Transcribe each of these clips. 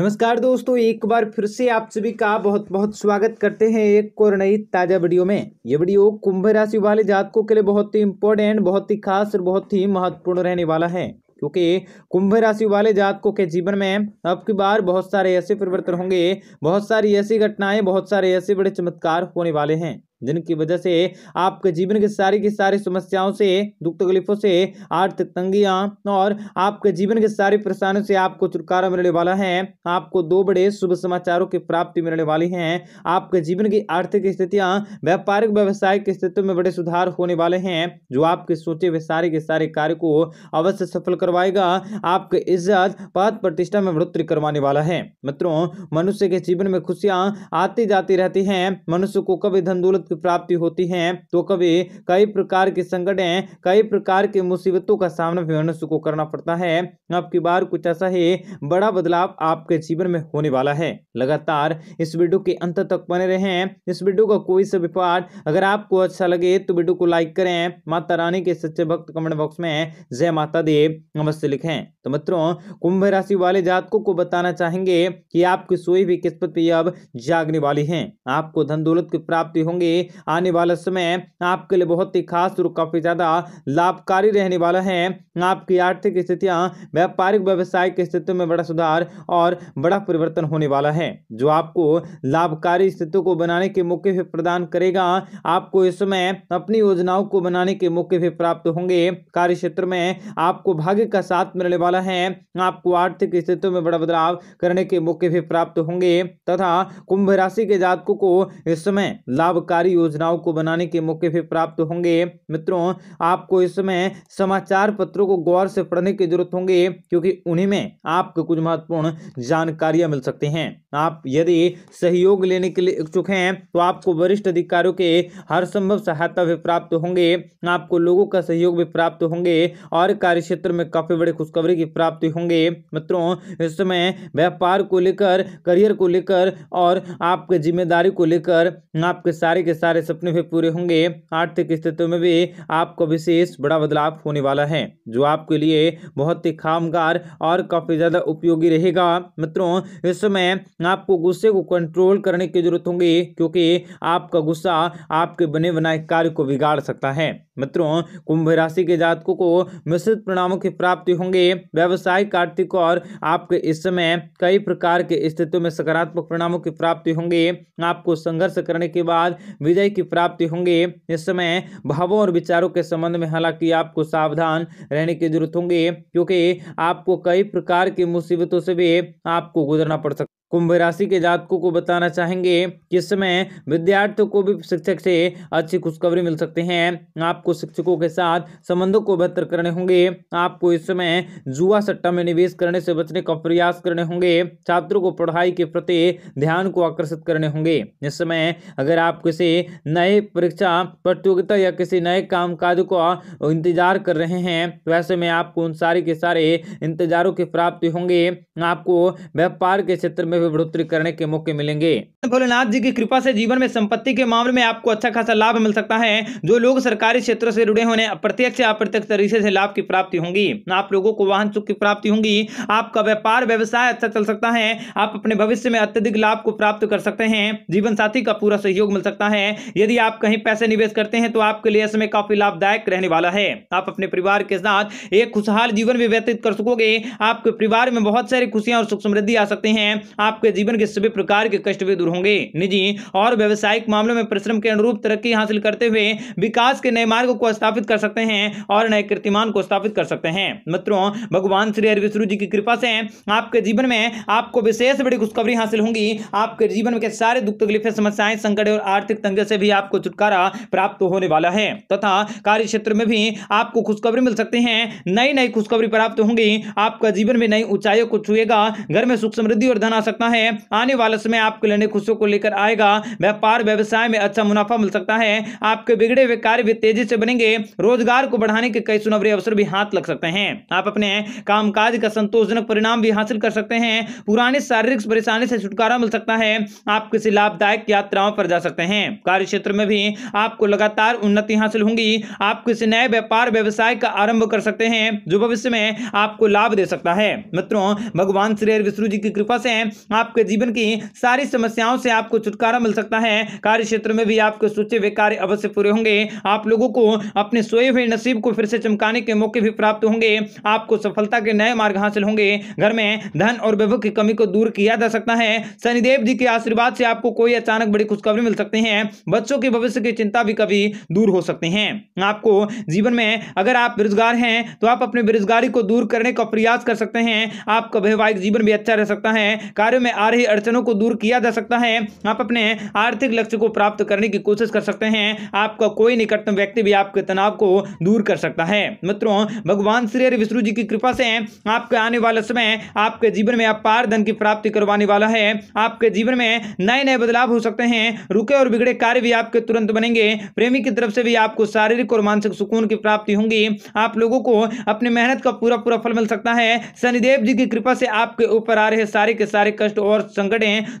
नमस्कार दोस्तों एक बार फिर से आप सभी का बहुत बहुत स्वागत करते हैं एक और नई ताज़ा वीडियो में ये वीडियो कुंभ राशि वाले जातकों के लिए बहुत ही इंपॉर्टेंट बहुत ही खास और बहुत ही महत्वपूर्ण रहने वाला है क्योंकि कुंभ राशि वाले जातकों के जीवन में अब की बार बहुत सारे ऐसे परिवर्तन होंगे बहुत सारी ऐसी घटनाएं बहुत सारे ऐसे बड़े चमत्कार होने वाले हैं जिनकी वजह से आपके जीवन की सारी की सारी समस्याओं से दुख तकलीफों से आर्थिक तंगियां और आपके जीवन के सारी परेशानियों से आपको छुटकारा मिलने वाला है आपको दो बड़े शुभ समाचारों की प्राप्ति मिलने वाली है आपके जीवन की आर्थिक स्थितियां व्यापारिक व्यवसायिक स्थितियों में बड़े सुधार होने वाले हैं जो आपके सोचे हुए सारे के सारे कार्य को अवश्य सफल करवाएगा आपके इज्जत पद प्रतिष्ठा में बढ़ोतरी करवाने वाला है मित्रों मनुष्य के जीवन में खुशियां आती जाती रहती है मनुष्य को कभी धन दौलत की प्राप्ति होती है तो कभी कई प्रकार के है कई प्रकार के मुसीबतों का सामना भी मनुष्य को करना पड़ता है अब की बार कुछ ऐसा ही बड़ा बदलाव आपके जीवन में होने वाला है लगातार इस वीडियो के अंत तक बने रहे इस वीडियो का कोई सा भी पार्ट अगर आपको अच्छा लगे तो वीडियो को लाइक करें माता रानी के सच्चे भक्त कमेंट बॉक्स में जय माता देव नमस्ते लिखें तो मित्रों कुंभ राशि वाले जातकों को बताना चाहेंगे कि आपकी सोई भी किस्मत भी अब जागने वाली है आपको धन दौलत की प्राप्ति होंगे आने वाला समय आपके लिए बहुत ही खास और काफ़ी ज़्यादा लाभकारी रहने वाला है आपकी आर्थिक स्थितियां व्यापारिक व्यवसाय की स्थिति में बड़ा सुधार और बड़ा परिवर्तन होने वाला है जो आपको लाभकारी स्थितियों को बनाने के मौके भी प्रदान करेगा आपको इस समय अपनी योजनाओं को बनाने के मौके भी प्राप्त होंगे कार्य क्षेत्र में आपको भाग्य का साथ मिलने वाला है आपको आर्थिक स्थितियों में बड़ा बदलाव करने के मौके भी प्राप्त होंगे तथा कुंभ राशि के जातकों को इस समय लाभकारी सरकारी योजनाओं को बनाने के मौके भी प्राप्त होंगे मित्रों आपको इसमें समाचार पत्रों को गौर से पढ़ने की जरूरत होंगे क्योंकि उन्हीं में आपको कुछ महत्वपूर्ण जानकारियां मिल सकती हैं आप यदि सहयोग लेने के लिए इच्छुक हैं तो आपको वरिष्ठ अधिकारियों के हर संभव सहायता भी प्राप्त होंगे आपको लोगों का सहयोग भी प्राप्त होंगे और कार्य क्षेत्र में काफी बड़ी खुशखबरी की प्राप्ति होंगे मित्रों इसमें व्यापार को लेकर करियर को लेकर और आपके जिम्मेदारी को लेकर आपके सारे के सारे सपने भी पूरे होंगे आर्थिक स्थिति में भी आपको विशेष बड़ा बदलाव होने वाला है जो आपके लिए बहुत ही खामगार और काफ़ी ज़्यादा उपयोगी रहेगा मित्रों इस समय आपको गुस्से को कंट्रोल करने की जरूरत होगी क्योंकि आपका गुस्सा आपके बने बनाए कार्य को बिगाड़ सकता है मित्रों कुंभ राशि के जातकों को मिश्रित परिणामों की प्राप्ति होंगे व्यवसायिक आर्थिक और आपके इस समय कई प्रकार के स्थितियों में सकारात्मक परिणामों की प्राप्ति होंगे आपको संघर्ष करने के बाद विजय की प्राप्ति होंगे इस समय भावों और विचारों के संबंध में हालांकि आपको सावधान रहने की जरूरत होंगी क्योंकि आपको कई प्रकार की मुसीबतों से भी आपको गुजरना पड़ सकता कुंभ राशि के जातकों को बताना चाहेंगे इस समय विद्यार्थियों को भी शिक्षक से अच्छी खुशखबरी मिल सकते हैं आपको शिक्षकों के साथ संबंधों को बेहतर करने होंगे आपको इस समय जुआ सट्टा में निवेश करने से बचने का प्रयास करने होंगे छात्रों को पढ़ाई के प्रति ध्यान को आकर्षित करने होंगे इस समय अगर आप किसी नए परीक्षा प्रतियोगिता या किसी नए काम काज इंतजार कर रहे हैं तो ऐसे में आपको उन सारे के सारे इंतजारों की प्राप्ति होंगे आपको व्यापार के क्षेत्र में में भी बढ़ोतरी करने के मौके मिलेंगे भोलेनाथ जी की कृपा से जीवन में संपत्ति के मामले में आपको अच्छा खासा लाभ मिल सकता है जो लोग सरकारी क्षेत्र से जुड़े होने प्रत्यक्ष या अप्रत्यक्ष तरीके से लाभ की प्राप्ति होंगी आप लोगों को वाहन चुक की प्राप्ति होंगी आपका व्यापार व्यवसाय अच्छा चल सकता है आप अपने भविष्य में अत्यधिक लाभ को प्राप्त कर सकते हैं जीवन साथी का पूरा सहयोग मिल सकता है यदि आप कहीं पैसे निवेश करते हैं तो आपके लिए समय काफी लाभदायक रहने वाला है आप अपने परिवार के साथ एक खुशहाल जीवन भी व्यतीत कर सकोगे आपके परिवार में बहुत सारी खुशियां और सुख समृद्धि आ सकती है आपके जीवन के सभी प्रकार के कष्ट भी दूर होंगे निजी और व्यवसायिक मामलों में परिश्रम के अनुरूप तरक्की हासिल करते हुए विकास के नए मार्ग को स्थापित कर सकते हैं और नए कीर्तिमान को स्थापित कर सकते हैं मित्रों भगवान श्री हरिविष्णु जी की कृपा से आपके जीवन में आपको विशेष बड़ी खुशखबरी हासिल होंगी आपके जीवन के सारे दुख तकलीफे समस्याएं संकट और आर्थिक तंगे से भी आपको छुटकारा प्राप्त होने वाला है तथा कार्य क्षेत्र में भी आपको खुशखबरी मिल सकती है नई नई खुशखबरी प्राप्त होंगी आपका जीवन में नई ऊंचाइयों को छुएगा घर में सुख समृद्धि और धन आ सकता है आने वाले समय आपको लेने खुशियों को लेकर आएगा व्यापार व्यवसाय में अच्छा मुनाफा मिल सकता है आपके बिगड़े हुए कार्य भी तेजी से बनेंगे रोजगार को बढ़ाने के कई सुनहरे अवसर भी हाथ लग सकते हैं आप अपने कामकाज का संतोषजनक परिणाम भी हासिल कर सकते हैं पुराने शारीरिक परेशानी से छुटकारा मिल सकता है आप किसी लाभदायक यात्राओं पर जा सकते हैं कार्य क्षेत्र में भी आपको लगातार उन्नति हासिल होंगी आप किसी नए व्यापार व्यवसाय का आरंभ कर सकते हैं जो भविष्य में आपको लाभ दे सकता है मित्रों भगवान श्री विष्णु जी की कृपा से आपके जीवन की सारी समस्याओं से आपको छुटकारा मिल सकता है कार्य क्षेत्र में भी आपके सोचे हुए कार्य अवश्य पूरे होंगे आप लोगों को अपने सोए हुए नसीब को फिर से चमकाने के मौके भी प्राप्त होंगे आपको सफलता के नए मार्ग हासिल होंगे घर में धन और वैभव की कमी को दूर किया जा सकता है शनिदेव जी के आशीर्वाद से आपको कोई अचानक बड़ी खुशखबरी मिल सकती है बच्चों के भविष्य की चिंता भी कभी दूर हो सकती है आपको जीवन में अगर आप बेरोजगार हैं तो आप अपने बेरोजगारी को दूर करने का प्रयास कर सकते हैं आपका वैवाहिक जीवन भी अच्छा रह सकता है कार्य कार्यों में आ रही अड़चनों को दूर किया जा सकता है आप अपने आर्थिक लक्ष्य को प्राप्त करने की कोशिश कर सकते हैं आपका कोई निकटतम व्यक्ति भी आपके तनाव को दूर कर सकता है मित्रों भगवान श्री हरि विष्णु जी की कृपा से आपके आने वाला समय आपके जीवन में अपार धन की प्राप्ति करवाने वाला है आपके जीवन में नए नए बदलाव हो सकते हैं रुके और बिगड़े कार्य भी आपके तुरंत बनेंगे प्रेमी की तरफ से भी आपको शारीरिक और मानसिक सुकून की प्राप्ति होंगी आप लोगों को अपनी मेहनत का पूरा पूरा फल मिल सकता है शनिदेव जी की कृपा से आपके ऊपर आ रहे सारे के सारे कष्ट और संकट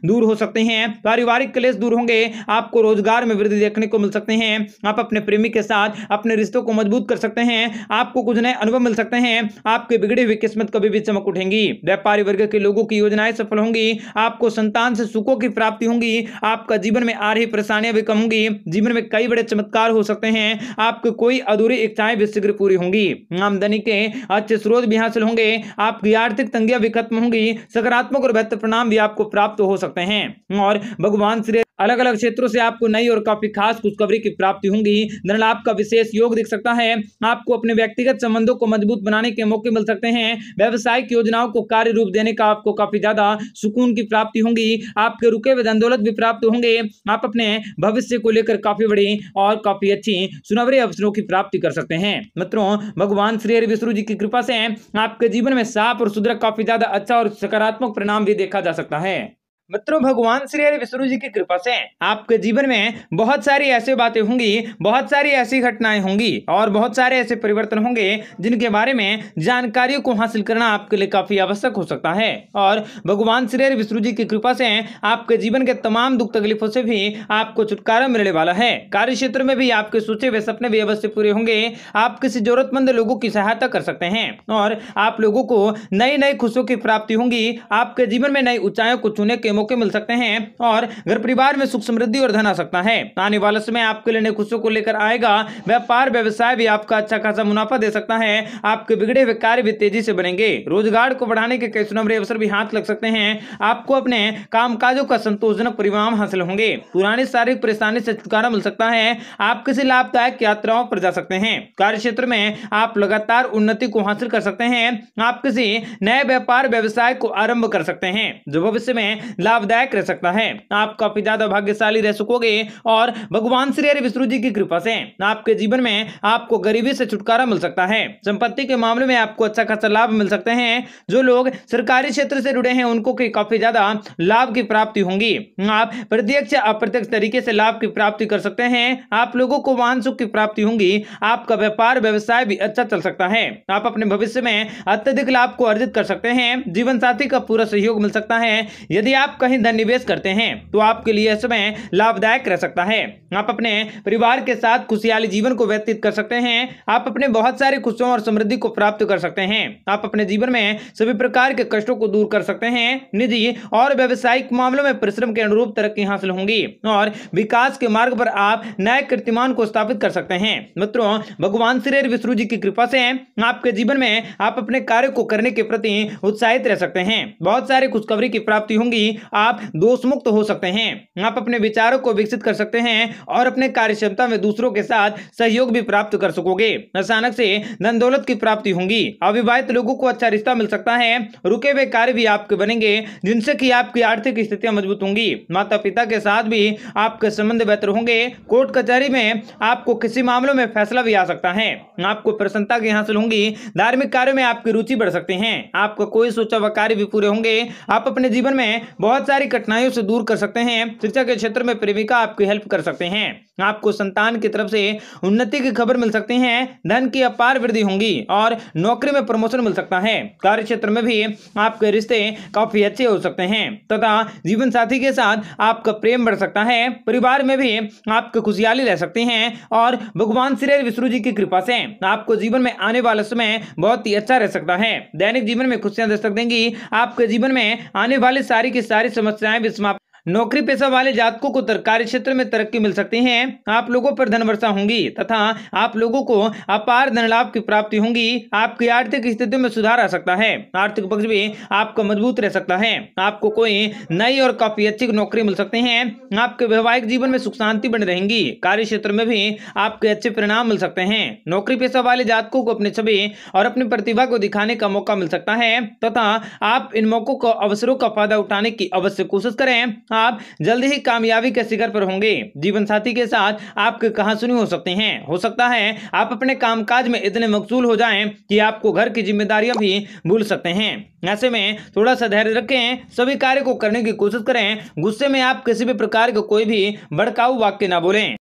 दूर हो सकते हैं पारिवारिक क्लेश दूर होंगे आपको रोजगार में वृद्धि देखने को मिल सकते हैं आप अपने प्रेमी के साथ अपने रिश्तों को मजबूत कर सकते हैं आपको कुछ नए अनुभव मिल सकते हैं आपके बिगड़े हुई किस्मत कभी भी चमक उठेंगी व्यापारी वर्ग के लोगों की योजनाएं सफल होंगी आपको संतान से सुखों की प्राप्ति होंगी आपका जीवन में आ रही परेशानियां भी कम होंगी जीवन में कई बड़े चमत्कार हो सकते हैं आपकी कोई अधूरी इच्छाएं भी शीघ्र पूरी होंगी आमदनी के अच्छे स्रोत भी हासिल होंगे आपकी आर्थिक तंगियां भी खत्म होंगी सकारात्मक और बेहतर परिणाम भी आपको प्राप्त हो सकते हैं और भगवान श्री अलग अलग क्षेत्रों से आपको नई और काफी खास खुशखबरी की प्राप्ति होंगी धनल आपका का विशेष योग दिख सकता है आपको अपने व्यक्तिगत संबंधों को मजबूत बनाने के मौके मिल सकते हैं व्यवसायिक योजनाओं को कार्य रूप देने का आपको काफी ज्यादा सुकून की प्राप्ति होंगी आपके रुके हुए धन भी प्राप्त होंगे आप अपने भविष्य को लेकर काफी बड़ी और काफी अच्छी सुनवरे अवसरों की प्राप्ति कर सकते हैं मित्रों भगवान श्री हरि विष्णु जी की कृपा से आपके जीवन में साफ और सुधर काफी ज्यादा अच्छा और सकारात्मक परिणाम भी देखा जा सकता है मित्रों भगवान श्री हरि विष्णु जी की कृपा से आपके जीवन में बहुत सारी ऐसी बातें होंगी बहुत सारी ऐसी घटनाएं होंगी और बहुत सारे ऐसे परिवर्तन होंगे जिनके बारे में जानकारियों को हासिल करना आपके लिए काफी आवश्यक हो सकता है और भगवान श्री हरि विष्णु जी की कृपा से आपके जीवन के तमाम दुख तकलीफों से भी आपको छुटकारा मिलने वाला है कार्य क्षेत्र में भी आपके सोचे हुए सपने भी अवश्य पूरे होंगे आप किसी जरूरतमंद लोगों की सहायता कर सकते हैं और आप लोगों को नई नई खुशियों की प्राप्ति होंगी आपके जीवन में नई ऊंचाइयों को चुने के मौके मिल सकते हैं और घर परिवार में सुख समृद्धि और धन आ सकता है आने वाला समय आपके लिए खुशियों को लेकर आएगा व्यापार व्यवसाय भी आपका अच्छा खासा मुनाफा दे सकता है आपके बिगड़े हुए कार्य भी तेजी से बनेंगे रोजगार को बढ़ाने के कई सुनमरे अवसर भी हाथ लग सकते हैं आपको अपने काम का संतोषजनक परिणाम हासिल होंगे पुरानी शारीरिक परेशानी से छुटकारा मिल सकता है आप किसी लाभदायक यात्राओं पर जा सकते हैं कार्य क्षेत्र में आप लगातार उन्नति को हासिल कर सकते हैं आप किसी नए व्यापार व्यवसाय को आरंभ कर सकते हैं जो भविष्य में लाभदायक रह सकता है आप काफी ज्यादा भाग्यशाली रह सकोगे और भगवान श्री हरि विष्णु जी की कृपा से आपके जीवन में आपको गरीबी से छुटकारा मिल सकता है संपत्ति के मामले में आपको अच्छा खासा लाभ मिल सकते हैं जो लोग सरकारी क्षेत्र से जुड़े हैं उनको काफी ज्यादा लाभ की प्राप्ति होंगी आप प्रत्यक्ष अप्रत्यक्ष तरीके से लाभ की प्राप्ति कर सकते हैं आप लोगों को वाहन सुख की प्राप्ति होंगी आपका व्यापार व्यवसाय भी अच्छा चल सकता है आप अपने भविष्य में अत्यधिक लाभ को अर्जित कर सकते हैं जीवन साथी का पूरा सहयोग मिल सकता है यदि आप कहीं धन निवेश करते हैं तो आपके लिए समय लाभदायक रह सकता है आप अपने परिवार के साथ खुशहाली जीवन को व्यतीत कर सकते हैं आप अपने बहुत सारे खुशियों और समृद्धि को प्राप्त कर सकते हैं आप अपने जीवन में सभी प्रकार के कष्टों को दूर कर सकते हैं निजी और व्यावसायिक मामलों में परिश्रम के अनुरूप तरक्की हासिल होंगी और विकास के मार्ग पर आप नए कीर्तिमान को स्थापित कर सकते हैं मित्रों भगवान श्री विष्णु जी की कृपा से आपके जीवन में आप अपने कार्य को करने के प्रति उत्साहित रह सकते हैं बहुत सारी खुशखबरी की प्राप्ति होंगी आप दोष मुक्त हो सकते हैं आप अपने विचारों को विकसित कर सकते हैं और अपने कार्य क्षमता में दूसरों के साथ सहयोग भी प्राप्त कर सकोगे अचानक से धन दौलत की प्राप्ति होगी अविवाहित लोगों को अच्छा रिश्ता मिल सकता है रुके हुए कार्य भी आपके बनेंगे जिनसे की आपकी आर्थिक स्थितियाँ मजबूत होंगी माता पिता के साथ भी आपके संबंध बेहतर होंगे कोर्ट कचहरी में आपको किसी मामलों में फैसला भी आ सकता है आपको प्रसन्नता की हासिल होंगी धार्मिक कार्यों में आपकी रुचि बढ़ सकती है आपका कोई सोचा हुआ कार्य भी पूरे होंगे आप अपने जीवन में बहुत बहुत सारी कठिनाइयों से दूर कर सकते हैं शिक्षा के क्षेत्र में प्रेमिका आपकी हेल्प कर सकते हैं आपको संतान की तरफ से उन्नति की खबर मिल सकती है धन की अपार वृद्धि होगी और नौकरी में प्रमोशन मिल सकता है कार्य क्षेत्र में भी आपके रिश्ते काफी अच्छे हो सकते हैं तथा जीवन साथी के साथ आपका प्रेम बढ़ सकता है परिवार में भी आपकी खुशहाली रह सकती है और भगवान श्री विष्णु जी की कृपा से आपको जीवन में आने वाला समय बहुत ही अच्छा रह सकता है दैनिक जीवन में खुशियां दस्तक देंगी आपके जीवन में आने वाली सारी की सारी समस्याएं भी समाप्त नौकरी पेशा वाले जातकों को कार्य क्षेत्र में तरक्की मिल सकती है आप लोगों पर धन वर्षा होंगी तथा आप लोगों को अपार धन लाभ की प्राप्ति होंगी आपकी आर्थिक स्थिति में सुधार आ सकता है आर्थिक पक्ष भी आपका मजबूत रह सकता है आपको कोई नई और काफी अच्छी नौकरी मिल सकती है आपके वैवाहिक जीवन में सुख शांति बनी रहेंगी कार्य क्षेत्र में भी आपके अच्छे परिणाम मिल सकते हैं नौकरी पेशा वाले जातकों को अपनी छवि और अपनी प्रतिभा को दिखाने का मौका मिल सकता है तथा आप इन मौकों को अवसरों का फायदा उठाने की अवश्य कोशिश करें आप जल्द ही कामयाबी के शिखर पर होंगे जीवन साथी के साथ आपके कहासुनी हो सकते हैं हो सकता है आप अपने कामकाज में इतने मकसूल हो जाएं कि आपको घर की जिम्मेदारियां भी भूल सकते हैं ऐसे में थोड़ा सा धैर्य रखें सभी कार्य को करने की कोशिश करें गुस्से में आप किसी भी प्रकार का कोई भी भड़काऊ वाक्य ना बोलें